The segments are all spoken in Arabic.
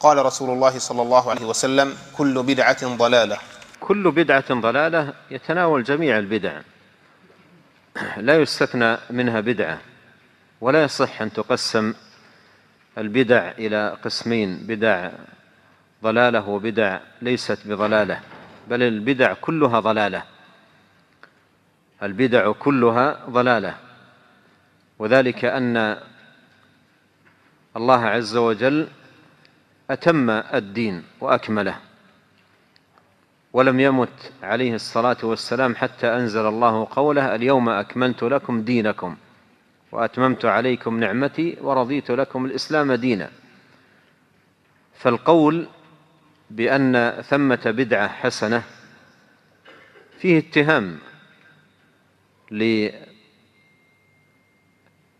قال رسول الله صلى الله عليه وسلم كل بدعة ضلالة كل بدعة ضلالة يتناول جميع البدع لا يستثنى منها بدعة ولا يصح أن تقسم البدع إلى قسمين بدع ضلالة وبدع ليست بضلالة بل البدع كلها ضلالة البدع كلها ضلالة وذلك أن الله عز وجل أتم الدين وأكمله ولم يمت عليه الصلاة والسلام حتى أنزل الله قوله اليوم أكملت لكم دينكم وأتممت عليكم نعمتي ورضيت لكم الإسلام دينا فالقول بأن ثمة بدعة حسنة فيه اتهام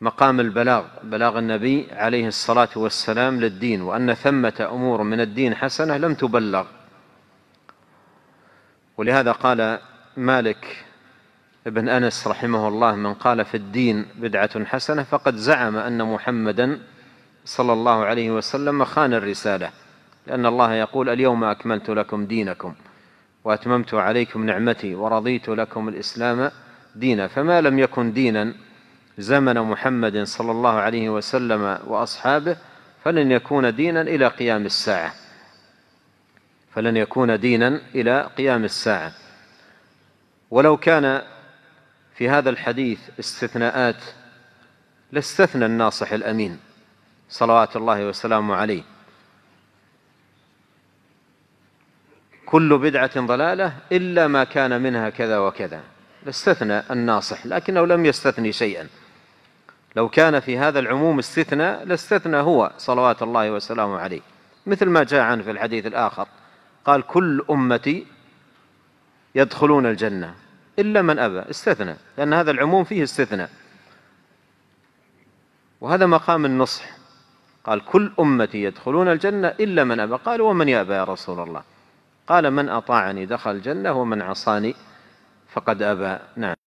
مقام البلاغ بلاغ النبي عليه الصلاة والسلام للدين وأن ثمة أمور من الدين حسنة لم تبلغ ولهذا قال مالك ابن أنس رحمه الله من قال في الدين بدعة حسنة فقد زعم أن محمدا صلى الله عليه وسلم خان الرسالة لأن الله يقول اليوم أكملت لكم دينكم وأتممت عليكم نعمتي ورضيت لكم الإسلام دينا فما لم يكن دينا زمن محمد صلى الله عليه وسلم واصحابه فلن يكون دينا الى قيام الساعه فلن يكون دينا الى قيام الساعه ولو كان في هذا الحديث استثناءات لاستثنى الناصح الامين صلوات الله وسلامه عليه كل بدعة ضلالة إلا ما كان منها كذا وكذا لاستثنى الناصح لكنه لم يستثني شيئا لو كان في هذا العموم استثنى لاستثنى هو صلوات الله وسلامه عليه مثل ما جاء عنه في الحديث الآخر قال كل أمتي يدخلون الجنة إلا من أبى استثنى لأن هذا العموم فيه استثناء وهذا مقام النصح قال كل أمتي يدخلون الجنة إلا من أبى قال ومن يأبى يا رسول الله قال من أطاعني دخل الجنة ومن عصاني فقد أبى نعم